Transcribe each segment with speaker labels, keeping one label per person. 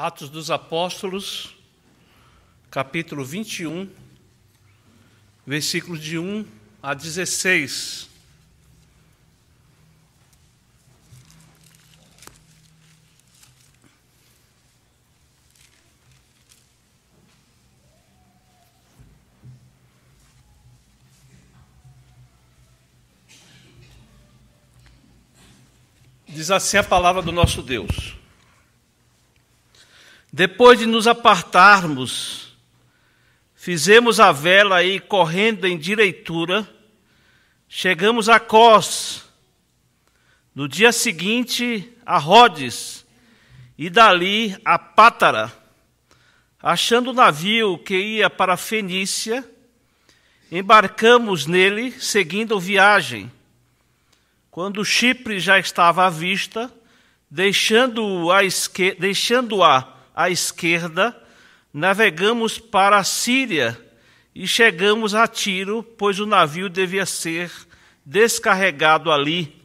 Speaker 1: Atos dos Apóstolos, capítulo 21, versículos de 1 a 16. Diz assim a palavra do nosso Deus. Depois de nos apartarmos, fizemos a vela aí correndo em direitura, chegamos a Cós. No dia seguinte, a Rhodes, e dali a Pátara. Achando o navio que ia para a Fenícia, embarcamos nele, seguindo viagem. Quando Chipre já estava à vista, deixando-a à esquerda, navegamos para a Síria e chegamos a Tiro, pois o navio devia ser descarregado ali.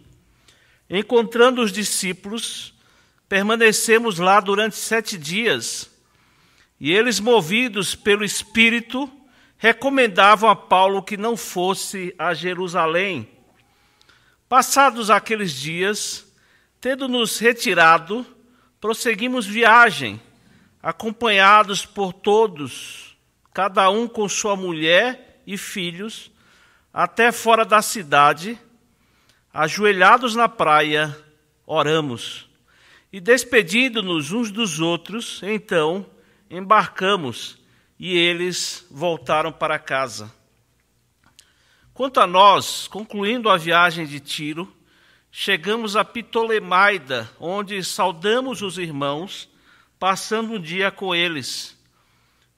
Speaker 1: Encontrando os discípulos, permanecemos lá durante sete dias. E eles, movidos pelo Espírito, recomendavam a Paulo que não fosse a Jerusalém. Passados aqueles dias, tendo nos retirado, prosseguimos viagem acompanhados por todos, cada um com sua mulher e filhos, até fora da cidade, ajoelhados na praia, oramos. E despedindo-nos uns dos outros, então embarcamos e eles voltaram para casa. Quanto a nós, concluindo a viagem de Tiro, chegamos a Ptolemaida, onde saudamos os irmãos passando um dia com eles.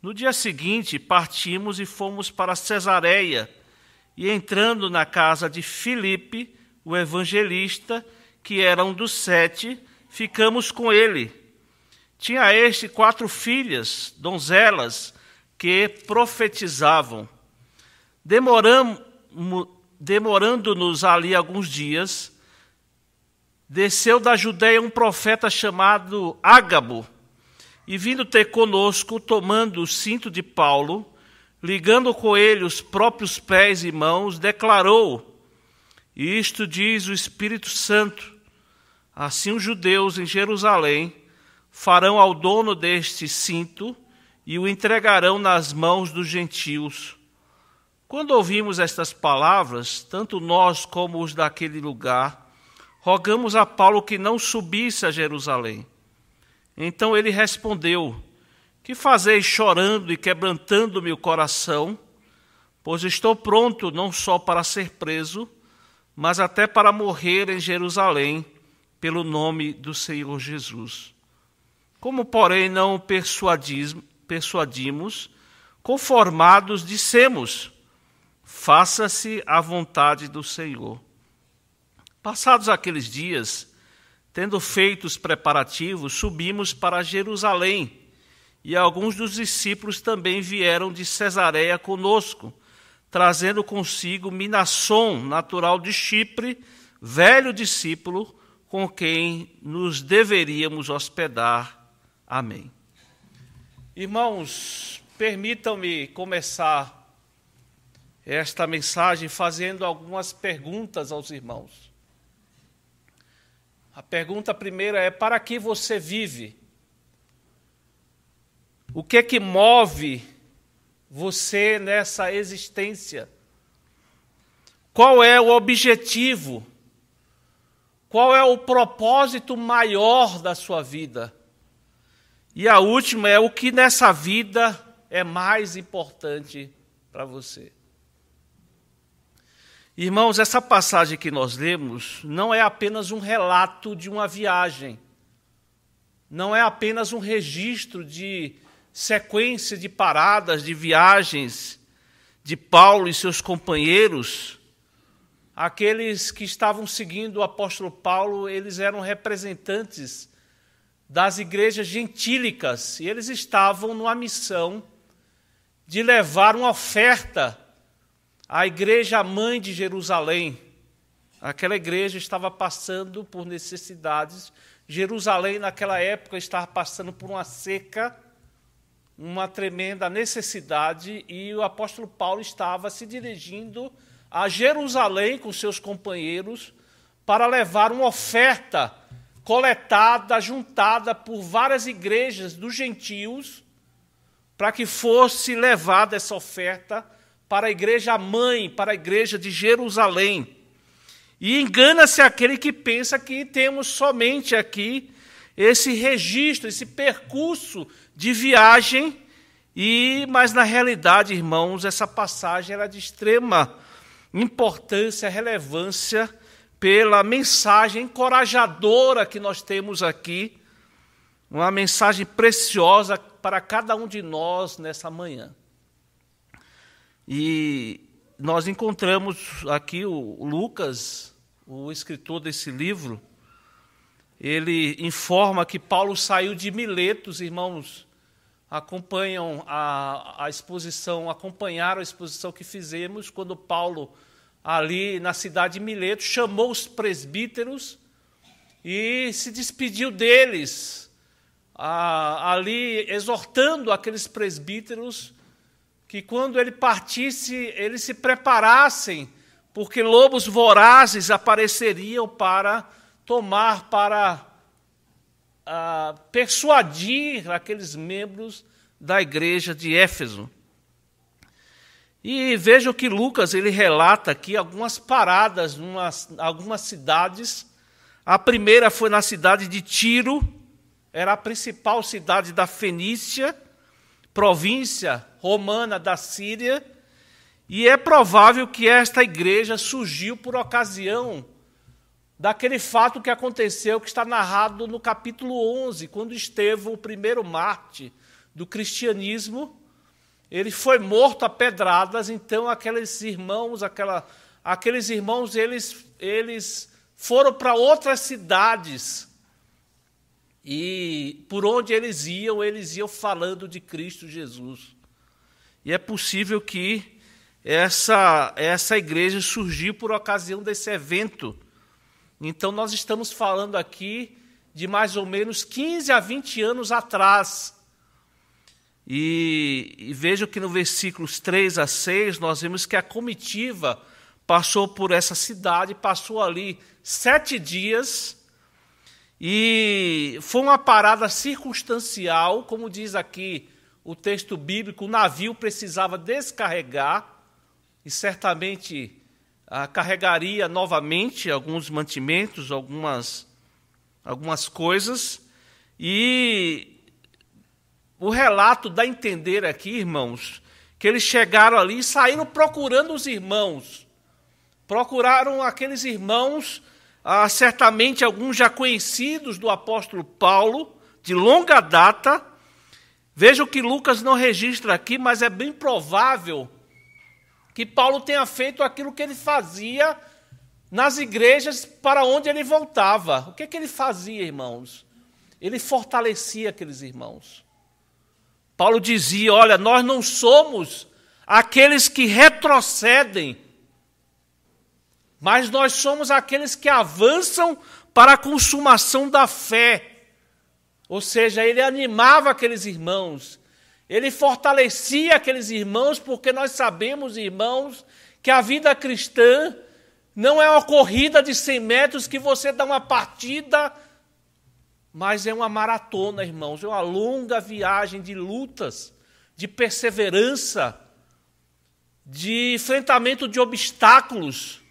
Speaker 1: No dia seguinte, partimos e fomos para Cesareia, e entrando na casa de Filipe, o evangelista, que era um dos sete, ficamos com ele. Tinha este quatro filhas, donzelas, que profetizavam. Demorando-nos ali alguns dias, desceu da Judéia um profeta chamado Ágabo, e vindo ter conosco, tomando o cinto de Paulo, ligando com ele os próprios pés e mãos, declarou: Isto diz o Espírito Santo. Assim os judeus em Jerusalém farão ao dono deste cinto e o entregarão nas mãos dos gentios. Quando ouvimos estas palavras, tanto nós como os daquele lugar, rogamos a Paulo que não subisse a Jerusalém. Então ele respondeu: Que fazeis chorando e quebrantando meu coração? Pois estou pronto não só para ser preso, mas até para morrer em Jerusalém, pelo nome do Senhor Jesus. Como, porém, não persuadimos, conformados dissemos: Faça-se a vontade do Senhor. Passados aqueles dias, Tendo feito os preparativos, subimos para Jerusalém, e alguns dos discípulos também vieram de Cesareia conosco, trazendo consigo Minasson, natural de Chipre, velho discípulo com quem nos deveríamos hospedar. Amém. Irmãos, permitam-me começar esta mensagem fazendo algumas perguntas aos irmãos. A pergunta primeira é: para que você vive? O que é que move você nessa existência? Qual é o objetivo? Qual é o propósito maior da sua vida? E a última é o que nessa vida é mais importante para você. Irmãos, essa passagem que nós lemos não é apenas um relato de uma viagem, não é apenas um registro de sequência de paradas, de viagens de Paulo e seus companheiros. Aqueles que estavam seguindo o apóstolo Paulo, eles eram representantes das igrejas gentílicas e eles estavam numa missão de levar uma oferta a igreja mãe de Jerusalém, aquela igreja estava passando por necessidades. Jerusalém, naquela época, estava passando por uma seca, uma tremenda necessidade, e o apóstolo Paulo estava se dirigindo a Jerusalém com seus companheiros para levar uma oferta coletada, juntada por várias igrejas dos gentios, para que fosse levada essa oferta para a igreja mãe, para a igreja de Jerusalém. E engana-se aquele que pensa que temos somente aqui esse registro, esse percurso de viagem, e mas na realidade, irmãos, essa passagem era de extrema importância, relevância pela mensagem encorajadora que nós temos aqui, uma mensagem preciosa para cada um de nós nessa manhã. E nós encontramos aqui o Lucas, o escritor desse livro, ele informa que Paulo saiu de Mileto, os irmãos acompanham a, a exposição, acompanharam a exposição que fizemos quando Paulo, ali na cidade de Mileto, chamou os presbíteros e se despediu deles, a, ali exortando aqueles presbíteros que quando ele partisse, eles se preparassem, porque lobos vorazes apareceriam para tomar, para ah, persuadir aqueles membros da igreja de Éfeso. E vejam que Lucas ele relata aqui algumas paradas em algumas cidades. A primeira foi na cidade de Tiro, era a principal cidade da Fenícia província romana da Síria, e é provável que esta igreja surgiu por ocasião daquele fato que aconteceu, que está narrado no capítulo 11, quando Estevão, o primeiro mártir do cristianismo, ele foi morto a pedradas, então aqueles irmãos, aquela, aqueles irmãos, eles, eles foram para outras cidades e por onde eles iam, eles iam falando de Cristo Jesus. E é possível que essa, essa igreja surgiu por ocasião desse evento. Então, nós estamos falando aqui de mais ou menos 15 a 20 anos atrás. E, e vejo que no versículos 3 a 6 nós vemos que a comitiva passou por essa cidade, passou ali sete dias e foi uma parada circunstancial, como diz aqui o texto bíblico, o navio precisava descarregar e certamente ah, carregaria novamente alguns mantimentos, algumas, algumas coisas. E o relato dá a entender aqui, irmãos, que eles chegaram ali e saíram procurando os irmãos. Procuraram aqueles irmãos ah, certamente alguns já conhecidos do apóstolo Paulo, de longa data. Veja que Lucas não registra aqui, mas é bem provável que Paulo tenha feito aquilo que ele fazia nas igrejas para onde ele voltava. O que, é que ele fazia, irmãos? Ele fortalecia aqueles irmãos. Paulo dizia: Olha, nós não somos aqueles que retrocedem mas nós somos aqueles que avançam para a consumação da fé. Ou seja, ele animava aqueles irmãos, ele fortalecia aqueles irmãos, porque nós sabemos, irmãos, que a vida cristã não é uma corrida de 100 metros que você dá uma partida, mas é uma maratona, irmãos, é uma longa viagem de lutas, de perseverança, de enfrentamento de obstáculos.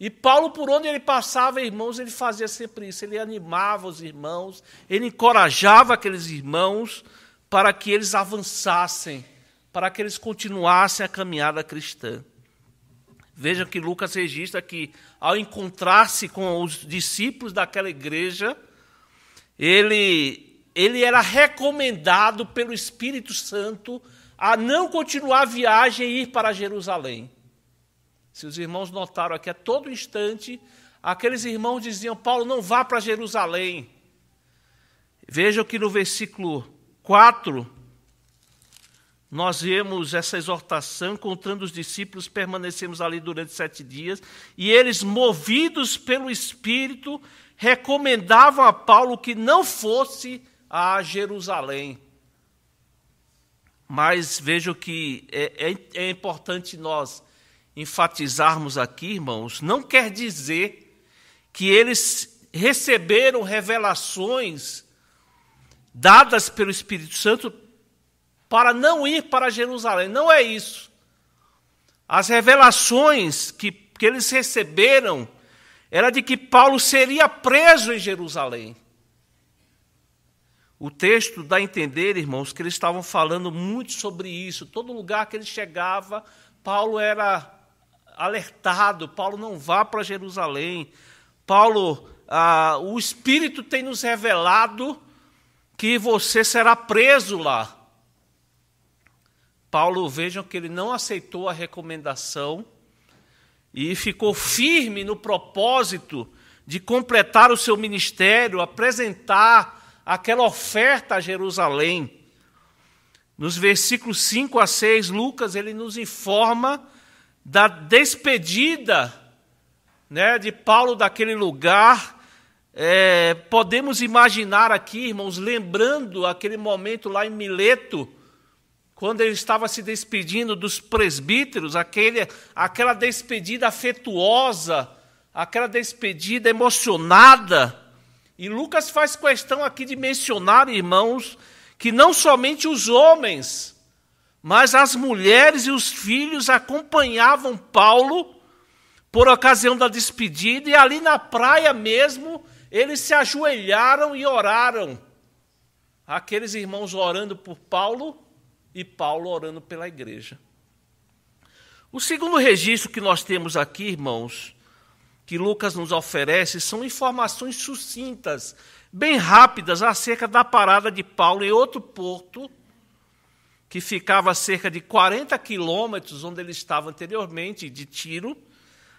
Speaker 1: E Paulo, por onde ele passava, irmãos, ele fazia sempre isso. Ele animava os irmãos, ele encorajava aqueles irmãos para que eles avançassem, para que eles continuassem a caminhada cristã. Veja que Lucas registra que, ao encontrar-se com os discípulos daquela igreja, ele, ele era recomendado pelo Espírito Santo a não continuar a viagem e ir para Jerusalém. Se os irmãos notaram aqui, a todo instante, aqueles irmãos diziam: Paulo, não vá para Jerusalém. Vejam que no versículo 4, nós vemos essa exortação, encontrando os discípulos, permanecemos ali durante sete dias, e eles, movidos pelo Espírito, recomendavam a Paulo que não fosse a Jerusalém. Mas vejo que é, é, é importante nós enfatizarmos aqui, irmãos, não quer dizer que eles receberam revelações dadas pelo Espírito Santo para não ir para Jerusalém. Não é isso. As revelações que, que eles receberam era de que Paulo seria preso em Jerusalém. O texto dá a entender, irmãos, que eles estavam falando muito sobre isso. Todo lugar que ele chegava, Paulo era alertado, Paulo não vá para Jerusalém. Paulo, ah, o Espírito tem nos revelado que você será preso lá. Paulo, vejam que ele não aceitou a recomendação e ficou firme no propósito de completar o seu ministério, apresentar aquela oferta a Jerusalém. Nos versículos 5 a 6, Lucas ele nos informa da despedida né, de Paulo daquele lugar. É, podemos imaginar aqui, irmãos, lembrando aquele momento lá em Mileto, quando ele estava se despedindo dos presbíteros, aquele, aquela despedida afetuosa, aquela despedida emocionada. E Lucas faz questão aqui de mencionar, irmãos, que não somente os homens, mas as mulheres e os filhos acompanhavam Paulo por ocasião da despedida, e ali na praia mesmo eles se ajoelharam e oraram. Aqueles irmãos orando por Paulo e Paulo orando pela igreja. O segundo registro que nós temos aqui, irmãos, que Lucas nos oferece, são informações sucintas, bem rápidas, acerca da parada de Paulo em outro porto que ficava a cerca de 40 quilômetros onde ele estava anteriormente, de Tiro,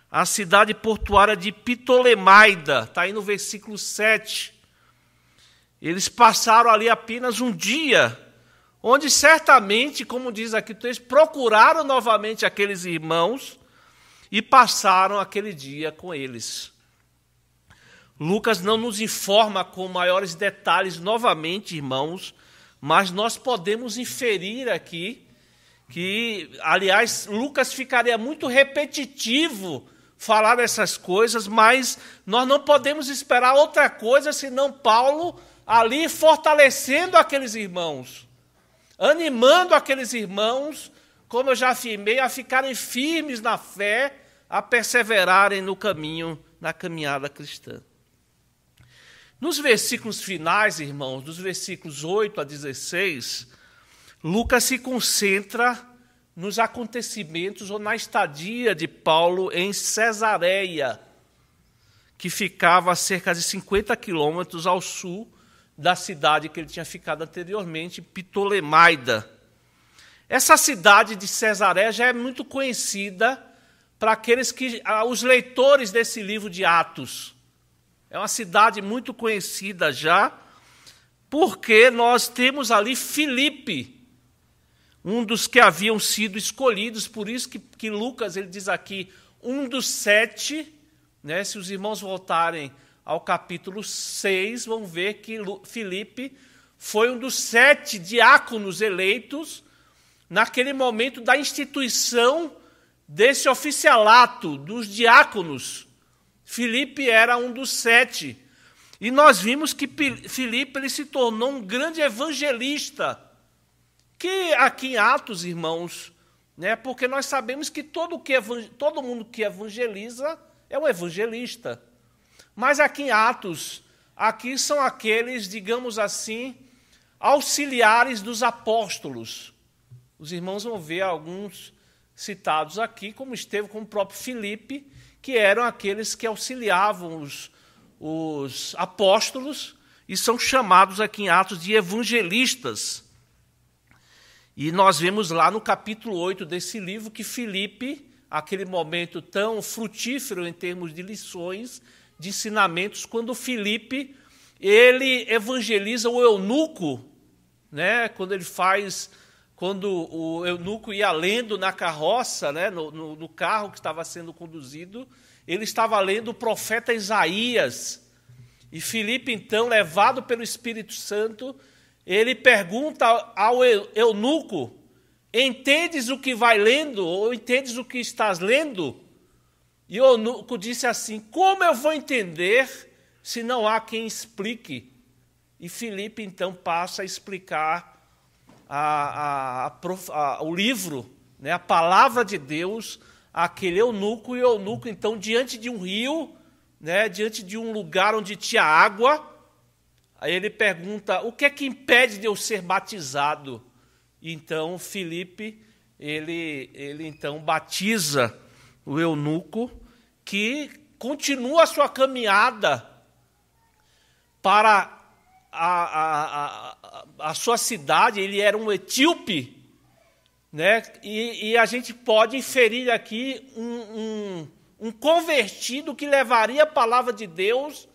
Speaker 1: a cidade portuária de Ptolemaida, está aí no versículo 7. Eles passaram ali apenas um dia, onde certamente, como diz aqui o texto, procuraram novamente aqueles irmãos e passaram aquele dia com eles. Lucas não nos informa com maiores detalhes, novamente, irmãos, mas nós podemos inferir aqui que, aliás, Lucas ficaria muito repetitivo falar essas coisas, mas nós não podemos esperar outra coisa senão Paulo ali fortalecendo aqueles irmãos, animando aqueles irmãos, como eu já afirmei, a ficarem firmes na fé, a perseverarem no caminho, na caminhada cristã. Nos versículos finais, irmãos, dos versículos 8 a 16, Lucas se concentra nos acontecimentos ou na estadia de Paulo em Cesareia, que ficava a cerca de 50 quilômetros ao sul da cidade que ele tinha ficado anteriormente, Ptolemaida. Essa cidade de Cesareia já é muito conhecida para aqueles que, os leitores desse livro de Atos é uma cidade muito conhecida já, porque nós temos ali Filipe, um dos que haviam sido escolhidos, por isso que, que Lucas ele diz aqui, um dos sete, né? se os irmãos voltarem ao capítulo 6, vão ver que Filipe foi um dos sete diáconos eleitos naquele momento da instituição desse oficialato dos diáconos Filipe era um dos sete. E nós vimos que Filipe ele se tornou um grande evangelista. Que aqui em Atos, irmãos, né, porque nós sabemos que todo, que todo mundo que evangeliza é um evangelista. Mas aqui em Atos, aqui são aqueles, digamos assim, auxiliares dos apóstolos. Os irmãos vão ver alguns citados aqui, como esteve com o próprio Filipe, que eram aqueles que auxiliavam os, os apóstolos e são chamados aqui em Atos de evangelistas. E nós vemos lá no capítulo 8 desse livro que Filipe, aquele momento tão frutífero em termos de lições, de ensinamentos, quando Filipe ele evangeliza o eunuco, né? quando ele faz quando o eunuco ia lendo na carroça, né, no, no, no, carro que estava sendo conduzido, ele estava lendo o profeta Isaías. E Filipe, então, levado pelo Espírito Santo, ele pergunta ao eunuco: Entendes o que vai lendo? Ou entendes o que estás lendo? E o eunuco disse assim: Como eu vou entender se não há quem explique? E Filipe, então, passa a explicar a, a, a, o livro, né, a palavra de Deus àquele eunuco, e o eunuco, então, diante de um rio, né, diante de um lugar onde tinha água, aí ele pergunta: o que é que impede de eu ser batizado? então, Felipe ele, ele então batiza o eunuco, que continua a sua caminhada para a, a, a, sua cidade, ele era um etíope, né? E, e, a gente pode inferir aqui um, um, um, convertido que levaria a palavra de Deus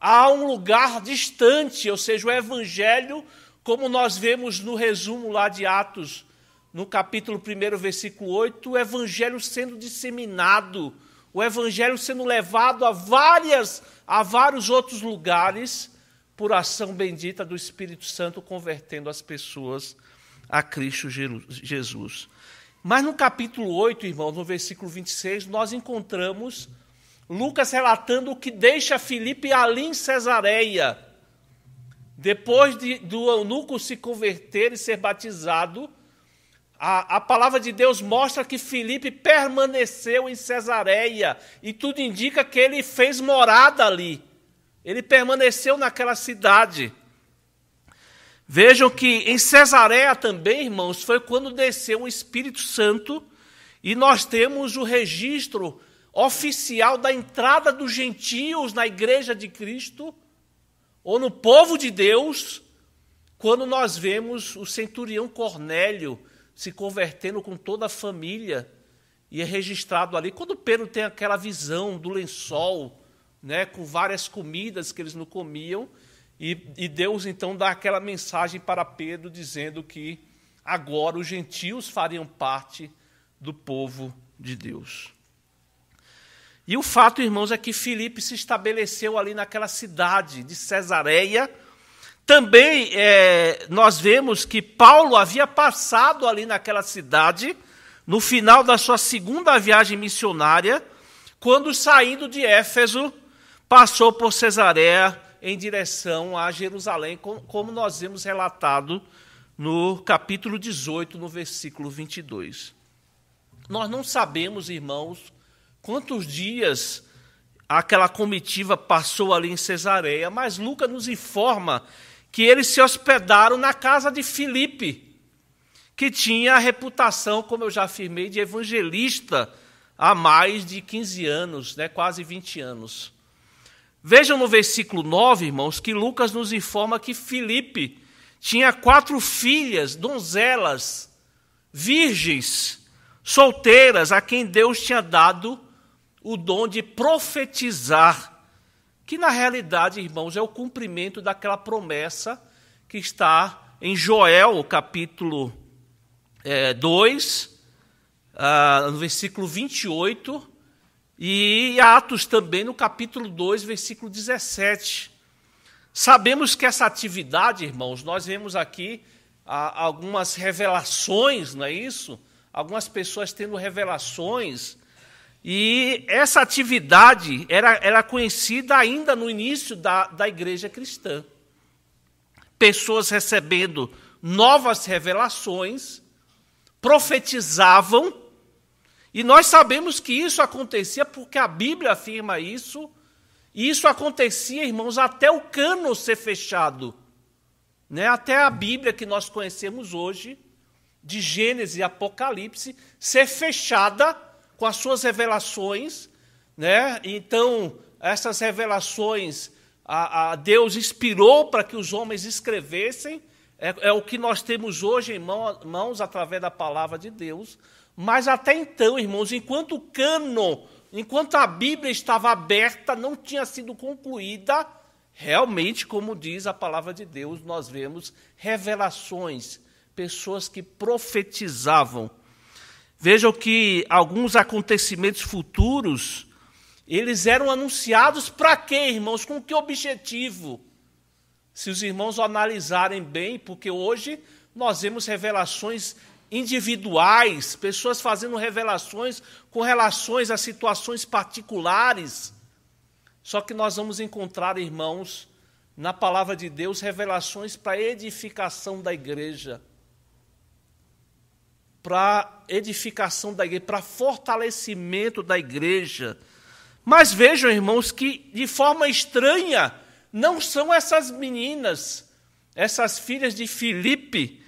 Speaker 1: a um lugar distante, ou seja, o evangelho, como nós vemos no resumo lá de Atos, no capítulo 1, versículo 8, o evangelho sendo disseminado, o evangelho sendo levado a várias a vários outros lugares por ação bendita do Espírito Santo, convertendo as pessoas a Cristo Jesus. Mas no capítulo 8, irmãos, no versículo 26, nós encontramos Lucas relatando o que deixa Filipe ali em Cesareia. Depois de, do eunuco se converter e ser batizado, a, a palavra de Deus mostra que Filipe permaneceu em Cesareia, e tudo indica que ele fez morada ali. Ele permaneceu naquela cidade. Vejam que em Cesareia também, irmãos, foi quando desceu o Espírito Santo e nós temos o registro oficial da entrada dos gentios na igreja de Cristo ou no povo de Deus, quando nós vemos o centurião Cornélio se convertendo com toda a família e é registrado ali. Quando Pedro tem aquela visão do lençol, né, com várias comidas que eles não comiam, e, e Deus então dá aquela mensagem para Pedro dizendo que agora os gentios fariam parte do povo de Deus. E o fato, irmãos, é que Filipe se estabeleceu ali naquela cidade de Cesareia. Também é, nós vemos que Paulo havia passado ali naquela cidade no final da sua segunda viagem missionária, quando saindo de Éfeso, passou por Cesareia em direção a Jerusalém, como nós vemos relatado no capítulo 18, no versículo 22. Nós não sabemos, irmãos, quantos dias aquela comitiva passou ali em Cesareia, mas Lucas nos informa que eles se hospedaram na casa de Filipe, que tinha a reputação, como eu já afirmei, de evangelista há mais de 15 anos, né, quase 20 anos. Vejam no versículo 9, irmãos, que Lucas nos informa que Filipe tinha quatro filhas, donzelas, virgens, solteiras, a quem Deus tinha dado o dom de profetizar, que na realidade, irmãos, é o cumprimento daquela promessa que está em Joel, capítulo é, eh, 2, ah, no versículo 28, e Atos também, no capítulo 2, versículo 17. Sabemos que essa atividade, irmãos, nós vemos aqui ah, algumas revelações, não é isso? Algumas pessoas tendo revelações. E essa atividade era, era conhecida ainda no início da, da igreja cristã. Pessoas recebendo novas revelações, profetizavam e nós sabemos que isso acontecia porque a Bíblia afirma isso, e isso acontecia, irmãos, até o cano ser fechado. Né? Até a Bíblia que nós conhecemos hoje, de Gênesis e Apocalipse, ser fechada com as suas revelações. Né? Então, essas revelações a, a Deus inspirou para que os homens escrevessem. É, é, o que nós temos hoje, irmãos, através da palavra de Deus. Mas até então, irmãos, enquanto o cano, enquanto a Bíblia estava aberta, não tinha sido concluída, realmente, como diz a palavra de Deus, nós vemos revelações, pessoas que profetizavam. Vejam que alguns acontecimentos futuros, eles eram anunciados para quê, irmãos? Com que objetivo? Se os irmãos analisarem bem, porque hoje nós vemos revelações individuais, pessoas fazendo revelações com relações a situações particulares. Só que nós vamos encontrar, irmãos, na palavra de Deus, revelações para edificação da igreja. Para edificação da igreja, para fortalecimento da igreja. Mas vejam, irmãos, que de forma estranha não são essas meninas, essas filhas de Filipe,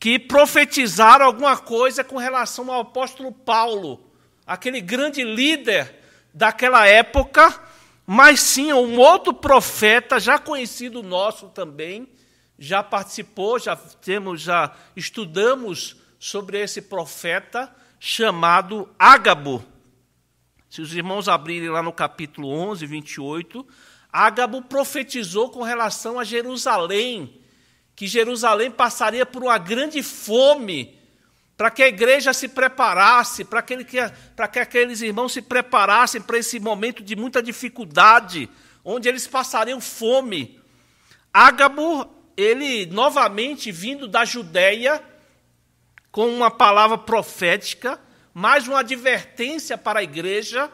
Speaker 1: que profetizaram alguma coisa com relação ao apóstolo Paulo, aquele grande líder daquela época, mas sim um outro profeta já conhecido nosso também, já participou, já temos, já estudamos sobre esse profeta chamado Ágabo. Se os irmãos abrirem lá no capítulo 11, 28, Ágabo profetizou com relação a Jerusalém, que Jerusalém passaria por uma grande fome, para que a igreja se preparasse, para que, para que aqueles irmãos se preparassem para esse momento de muita dificuldade, onde eles passariam fome. Ágabo, ele novamente vindo da Judéia, com uma palavra profética, mais uma advertência para a igreja,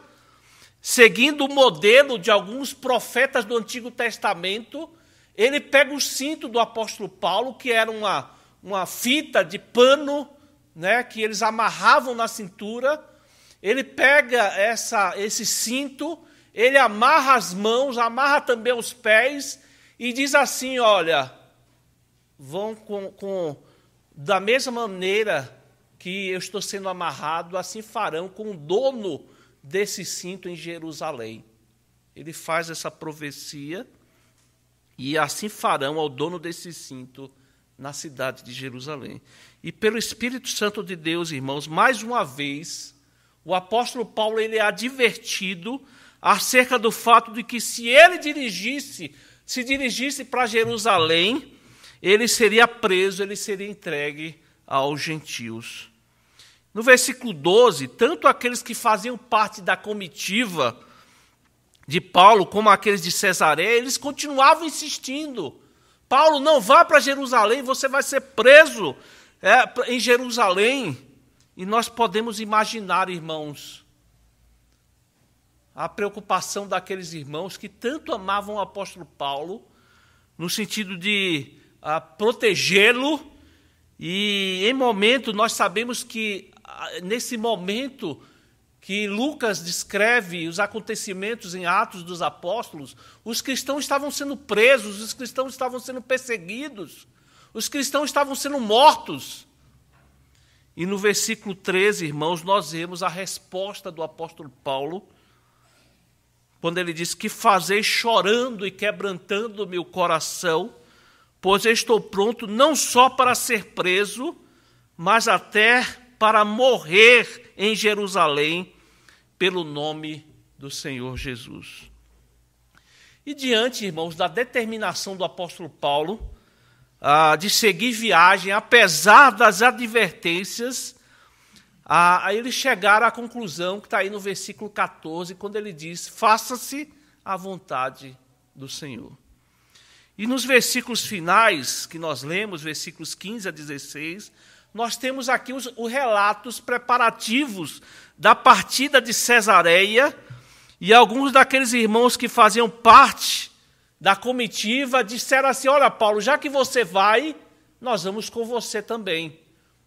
Speaker 1: seguindo o modelo de alguns profetas do Antigo Testamento, ele pega o cinto do apóstolo Paulo, que era uma, uma fita de pano, né, que eles amarravam na cintura. Ele pega essa, esse cinto, ele amarra as mãos, amarra também os pés e diz assim: Olha, vão com, com da mesma maneira que eu estou sendo amarrado, assim farão com o dono desse cinto em Jerusalém. Ele faz essa profecia e assim farão ao dono desse cinto na cidade de Jerusalém. E pelo Espírito Santo de Deus, irmãos, mais uma vez, o apóstolo Paulo ele é advertido acerca do fato de que se ele dirigisse, se dirigisse para Jerusalém, ele seria preso, ele seria entregue aos gentios. No versículo 12, tanto aqueles que faziam parte da comitiva de Paulo, como aqueles de Cesareia, eles continuavam insistindo. Paulo, não vá para Jerusalém, você vai ser preso é, em Jerusalém. E nós podemos imaginar, irmãos, a preocupação daqueles irmãos que tanto amavam o apóstolo Paulo, no sentido de ah, protegê-lo, e em momento, nós sabemos que ah, nesse momento, que Lucas descreve os acontecimentos em Atos dos Apóstolos, os cristãos estavam sendo presos, os cristãos estavam sendo perseguidos, os cristãos estavam sendo mortos. E no versículo 13, irmãos, nós vemos a resposta do apóstolo Paulo, quando ele diz: Que fazei chorando e quebrantando meu coração, pois estou pronto não só para ser preso, mas até para morrer em Jerusalém pelo nome do Senhor Jesus. E diante, irmãos, da determinação do apóstolo Paulo ah, de seguir viagem, apesar das advertências, ah, eles chegaram à conclusão que está aí no versículo 14, quando ele diz: Faça-se a vontade do Senhor. E nos versículos finais que nós lemos, versículos 15 a 16, nós temos aqui os, os relatos preparativos da partida de Cesareia e alguns daqueles irmãos que faziam parte da comitiva disseram assim: Olha, Paulo, já que você vai, nós vamos com você também.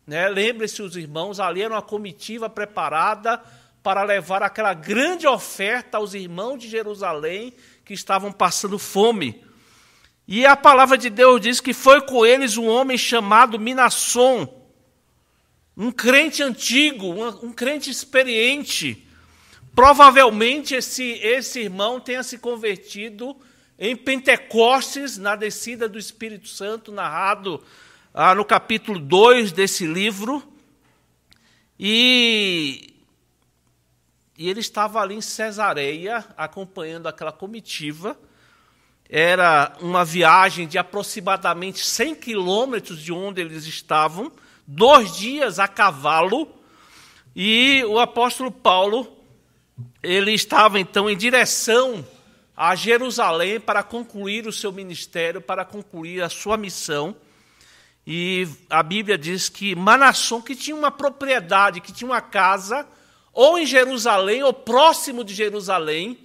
Speaker 1: Né? Lembre-se, os irmãos ali era uma comitiva preparada para levar aquela grande oferta aos irmãos de Jerusalém que estavam passando fome. E a palavra de Deus diz que foi com eles um homem chamado Minasson, um crente antigo, um crente experiente. Provavelmente esse, esse irmão tenha se convertido em Pentecostes, na descida do Espírito Santo, narrado ah, no capítulo 2 desse livro. E, e ele estava ali em Cesareia, acompanhando aquela comitiva. Era uma viagem de aproximadamente 100 quilômetros de onde eles estavam dois dias a cavalo, e o apóstolo Paulo ele estava então em direção a Jerusalém para concluir o seu ministério, para concluir a sua missão. E a Bíblia diz que Manasson, que tinha uma propriedade, que tinha uma casa, ou em Jerusalém, ou próximo de Jerusalém,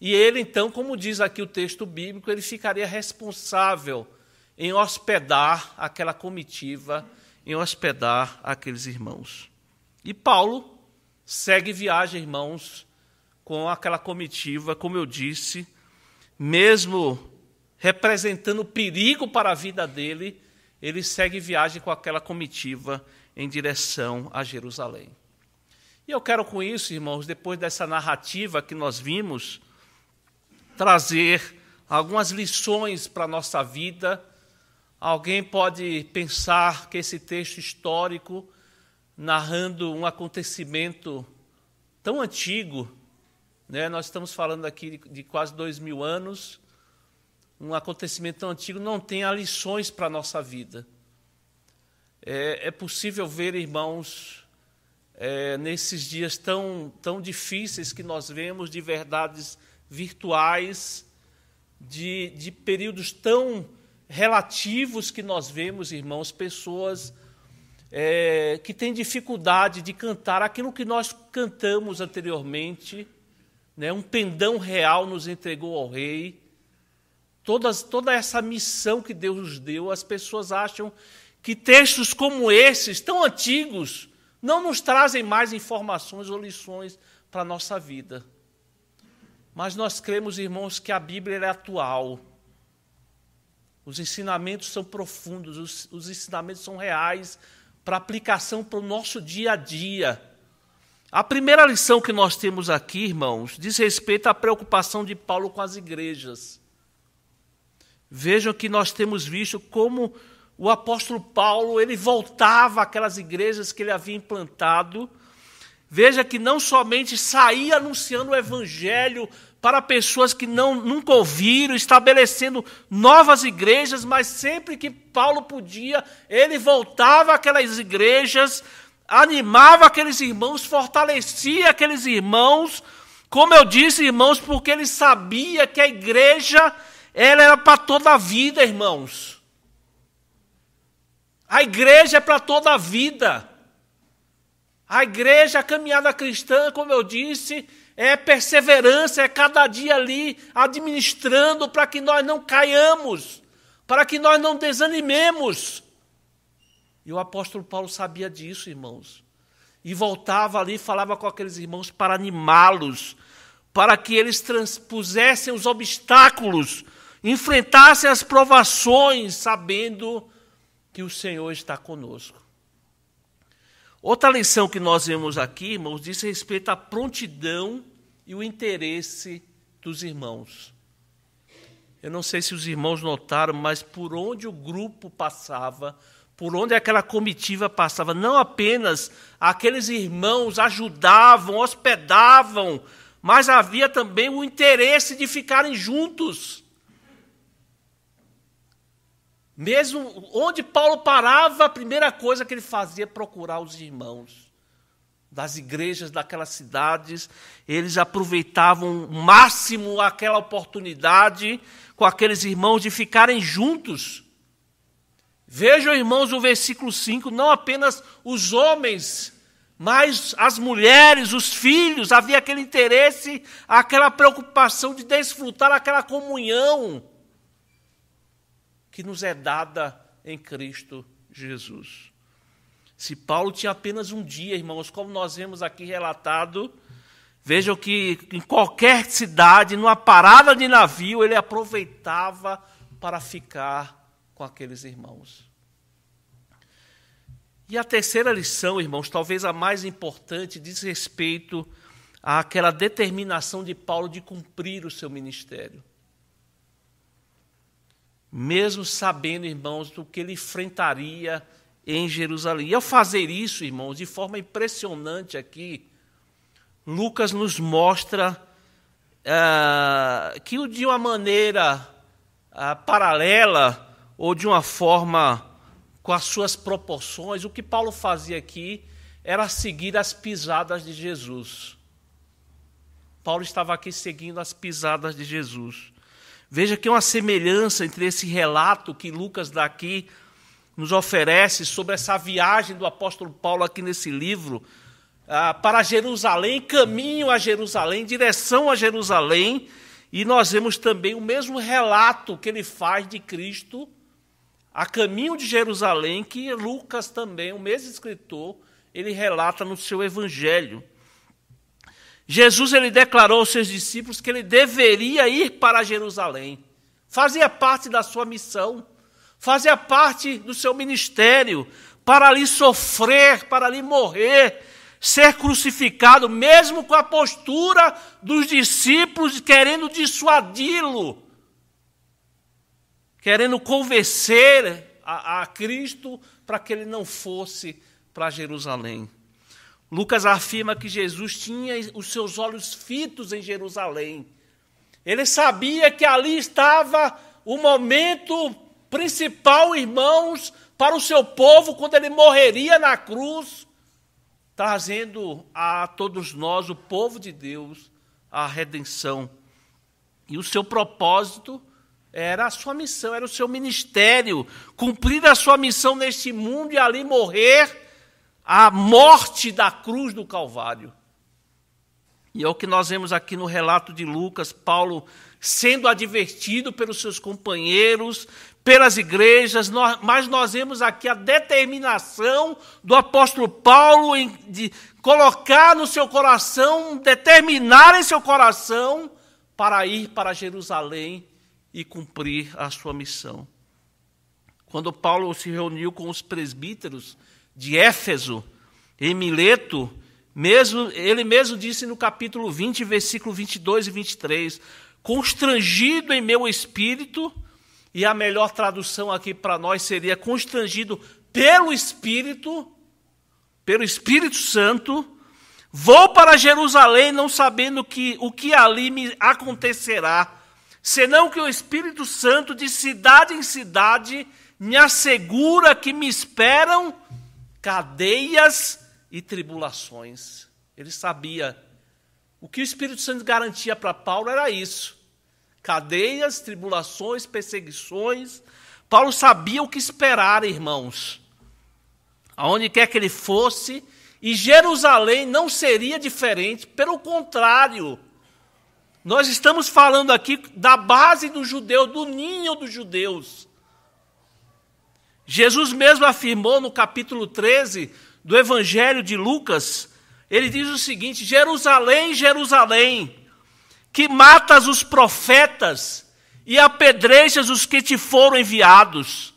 Speaker 1: e ele, então, como diz aqui o texto bíblico, ele ficaria responsável em hospedar aquela comitiva em hospedar aqueles irmãos. E Paulo segue viagem, irmãos, com aquela comitiva, como eu disse, mesmo representando perigo para a vida dele, ele segue viagem com aquela comitiva em direção a Jerusalém. E eu quero com isso, irmãos, depois dessa narrativa que nós vimos, trazer algumas lições para a nossa vida Alguém pode pensar que esse texto histórico, narrando um acontecimento tão antigo, né? nós estamos falando aqui de, de quase dois mil anos, um acontecimento tão antigo não tenha lições para a nossa vida. É, é, possível ver, irmãos, é, nesses dias tão, tão difíceis que nós vemos, de verdades virtuais, de, de períodos tão relativos que nós vemos, irmãos, pessoas é, que têm dificuldade de cantar aquilo que nós cantamos anteriormente, né? um pendão real nos entregou ao rei. Todas, toda essa missão que Deus nos deu, as pessoas acham que textos como esses, tão antigos, não nos trazem mais informações ou lições para a nossa vida. Mas nós cremos, irmãos, que a Bíblia é atual. Os ensinamentos são profundos, os, os ensinamentos são reais para aplicação para o nosso dia a dia. A primeira lição que nós temos aqui, irmãos, diz respeito à preocupação de Paulo com as igrejas. Vejam que nós temos visto como o apóstolo Paulo, ele voltava àquelas igrejas que ele havia implantado. Veja que não somente saía anunciando o evangelho para pessoas que não, nunca ouviram, estabelecendo novas igrejas, mas sempre que Paulo podia, ele voltava àquelas igrejas, animava aqueles irmãos, fortalecia aqueles irmãos, como eu disse, irmãos, porque ele sabia que a igreja ela era para toda a vida, irmãos. A igreja é para toda a vida. A igreja, a caminhada cristã, como eu disse, é perseverança, é cada dia ali administrando para que nós não caiamos, para que nós não desanimemos. E o apóstolo Paulo sabia disso, irmãos. E voltava ali e falava com aqueles irmãos para animá-los, para que eles transpusessem os obstáculos, enfrentassem as provações, sabendo que o Senhor está conosco. Outra lição que nós vemos aqui, irmãos, diz respeito à prontidão e o interesse dos irmãos. Eu não sei se os irmãos notaram, mas por onde o grupo passava, por onde aquela comitiva passava, não apenas aqueles irmãos ajudavam, hospedavam, mas havia também o interesse de ficarem juntos. Mesmo onde Paulo parava, a primeira coisa que ele fazia é procurar os irmãos das igrejas daquelas cidades. Eles aproveitavam o máximo aquela oportunidade com aqueles irmãos de ficarem juntos. Vejam, irmãos, o versículo 5, não apenas os homens, mas as mulheres, os filhos, havia aquele interesse, aquela preocupação de desfrutar aquela comunhão que nos é dada em Cristo Jesus. Se Paulo tinha apenas um dia, irmãos, como nós vemos aqui relatado, vejam que em qualquer cidade, numa parada de navio, ele aproveitava para ficar com aqueles irmãos. E a terceira lição, irmãos, talvez a mais importante, diz respeito àquela determinação de Paulo de cumprir o seu ministério mesmo sabendo, irmãos, do que ele enfrentaria em Jerusalém. E ao fazer isso, irmãos, de forma impressionante aqui, Lucas nos mostra uh, que de uma maneira uh, paralela ou de uma forma com as suas proporções, o que Paulo fazia aqui era seguir as pisadas de Jesus. Paulo estava aqui seguindo as pisadas de Jesus. Veja que é uma semelhança entre esse relato que Lucas daqui nos oferece sobre essa viagem do apóstolo Paulo aqui nesse livro ah, para Jerusalém, caminho a Jerusalém, direção a Jerusalém, e nós vemos também o mesmo relato que ele faz de Cristo a caminho de Jerusalém, que Lucas também, o mesmo escritor, ele relata no seu evangelho. Jesus ele declarou aos seus discípulos que ele deveria ir para Jerusalém. Fazia parte da sua missão, fazia parte do seu ministério, para ali sofrer, para ali morrer, ser crucificado, mesmo com a postura dos discípulos querendo dissuadi-lo, querendo convencer a, a Cristo para que ele não fosse para Jerusalém. Lucas afirma que Jesus tinha os seus olhos fitos em Jerusalém. Ele sabia que ali estava o momento principal, irmãos, para o seu povo quando ele morreria na cruz, trazendo a todos nós, o povo de Deus, a redenção. E o seu propósito era a sua missão, era o seu ministério, cumprir a sua missão neste mundo e ali morrer a morte da cruz do Calvário. E é o que nós vemos aqui no relato de Lucas, Paulo sendo advertido pelos seus companheiros, pelas igrejas, nós, mas nós vemos aqui a determinação do apóstolo Paulo em, de colocar no seu coração, determinar em seu coração para ir para Jerusalém e cumprir a sua missão. Quando Paulo se reuniu com os presbíteros, de Éfeso, em Mileto, mesmo, ele mesmo disse no capítulo 20, versículo 22 e 23, constrangido em meu espírito, e a melhor tradução aqui para nós seria constrangido pelo Espírito, pelo Espírito Santo, vou para Jerusalém não sabendo que o que ali me acontecerá, senão que o Espírito Santo de cidade em cidade me assegura que me esperam cadeias e tribulações. Ele sabia. O que o Espírito Santo garantia para Paulo era isso: cadeias, tribulações, perseguições. Paulo sabia o que esperar, irmãos. Aonde quer que ele fosse, e Jerusalém não seria diferente, pelo contrário. Nós estamos falando aqui da base do judeu, do ninho dos judeus. Jesus mesmo afirmou no capítulo 13 do Evangelho de Lucas, ele diz o seguinte: Jerusalém, Jerusalém, que matas os profetas e apedrejas os que te foram enviados.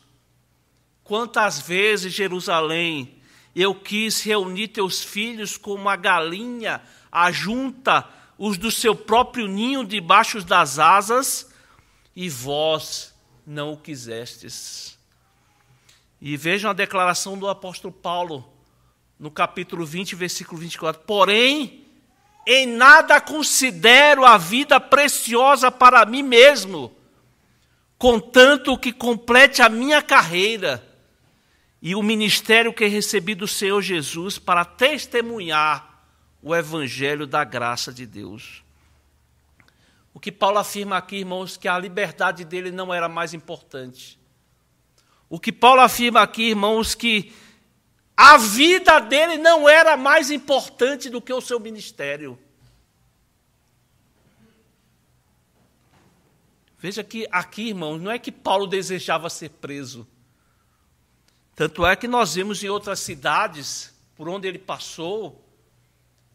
Speaker 1: Quantas vezes, Jerusalém, eu quis reunir teus filhos como a galinha ajunta os do seu próprio ninho debaixo das asas, e vós não o quisestes. E vejam a declaração do apóstolo Paulo, no capítulo 20, versículo 24. Porém, em nada considero a vida preciosa para mim mesmo, contanto que complete a minha carreira e o ministério que recebi do Senhor Jesus para testemunhar o evangelho da graça de Deus. O que Paulo afirma aqui, irmãos, que a liberdade dele não era mais importante. O que Paulo afirma aqui, irmãos, que a vida dele não era mais importante do que o seu ministério. Veja que aqui, irmãos, não é que Paulo desejava ser preso. Tanto é que nós vimos em outras cidades por onde ele passou,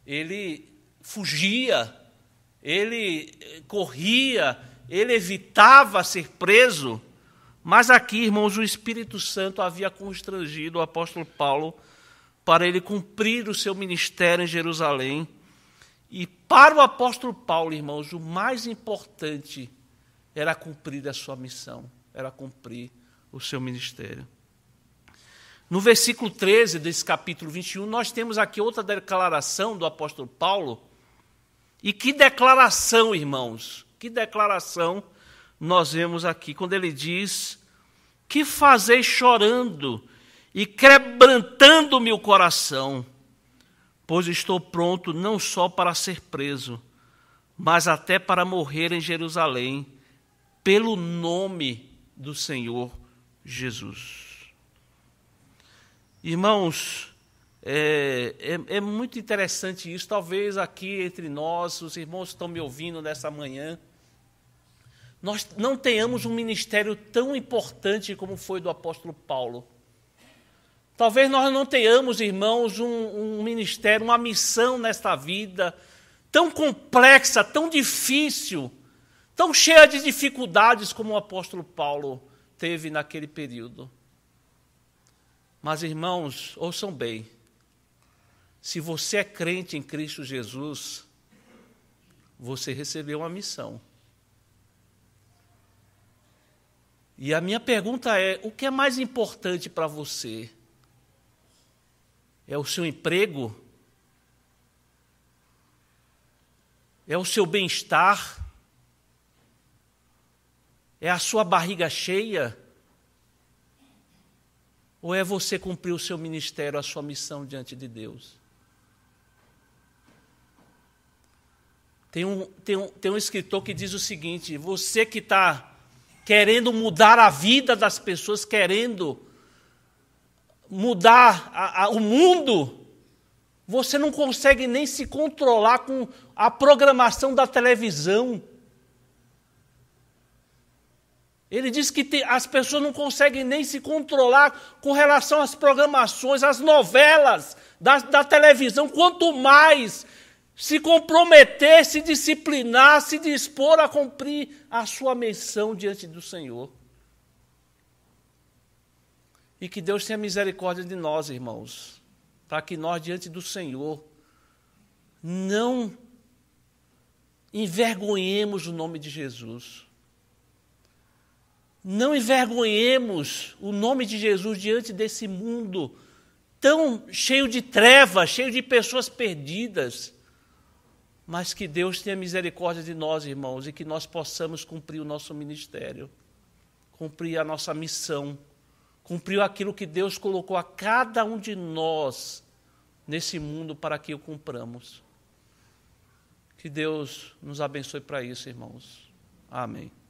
Speaker 1: ele fugia, ele eh, corria, ele evitava ser preso. Mas aqui, irmãos, o Espírito Santo havia constrangido o apóstolo Paulo para ele cumprir o seu ministério em Jerusalém. E para o apóstolo Paulo, irmãos, o mais importante era cumprir a sua missão, era cumprir o seu ministério. No versículo 13 desse capítulo 21, nós temos aqui outra declaração do apóstolo Paulo. E que declaração, irmãos, que declaração nós vemos aqui, quando ele diz: Que fazei chorando e quebrantando-me o coração? Pois estou pronto não só para ser preso, mas até para morrer em Jerusalém, pelo nome do Senhor Jesus. Irmãos, é, é, é, muito interessante isso. Talvez aqui entre nós, os irmãos que estão me ouvindo nessa manhã, nós não tenhamos um ministério tão importante como foi do apóstolo Paulo. Talvez nós não tenhamos, irmãos, um, um ministério, uma missão nesta vida tão complexa, tão difícil, tão cheia de dificuldades como o apóstolo Paulo teve naquele período. Mas, irmãos, ouçam bem: se você é crente em Cristo Jesus, você recebeu uma missão. E a minha pergunta é: o que é mais importante para você? É o seu emprego? É o seu bem-estar? É a sua barriga cheia? Ou é você cumprir o seu ministério, a sua missão diante de Deus? Tem um, tem um, tem um escritor que diz o seguinte: você que está querendo mudar a vida das pessoas, querendo mudar a, a, o mundo, você não consegue nem se controlar com a programação da televisão. Ele diz que as pessoas não conseguem nem se controlar com relação às programações, às novelas da, da televisão, quanto mais se comprometer, se disciplinar, se dispor a cumprir a sua missão diante do Senhor. E que Deus tenha misericórdia de nós, irmãos, para que nós, diante do Senhor, não envergonhemos o nome de Jesus. Não envergonhemos o nome de Jesus diante desse mundo tão cheio de trevas, cheio de pessoas perdidas mas que Deus tenha misericórdia de nós, irmãos, e que nós possamos cumprir o nosso ministério, cumprir a nossa missão, cumprir aquilo que Deus colocou a cada um de nós nesse mundo para que o cumpramos. Que Deus nos abençoe para isso, irmãos. Amém.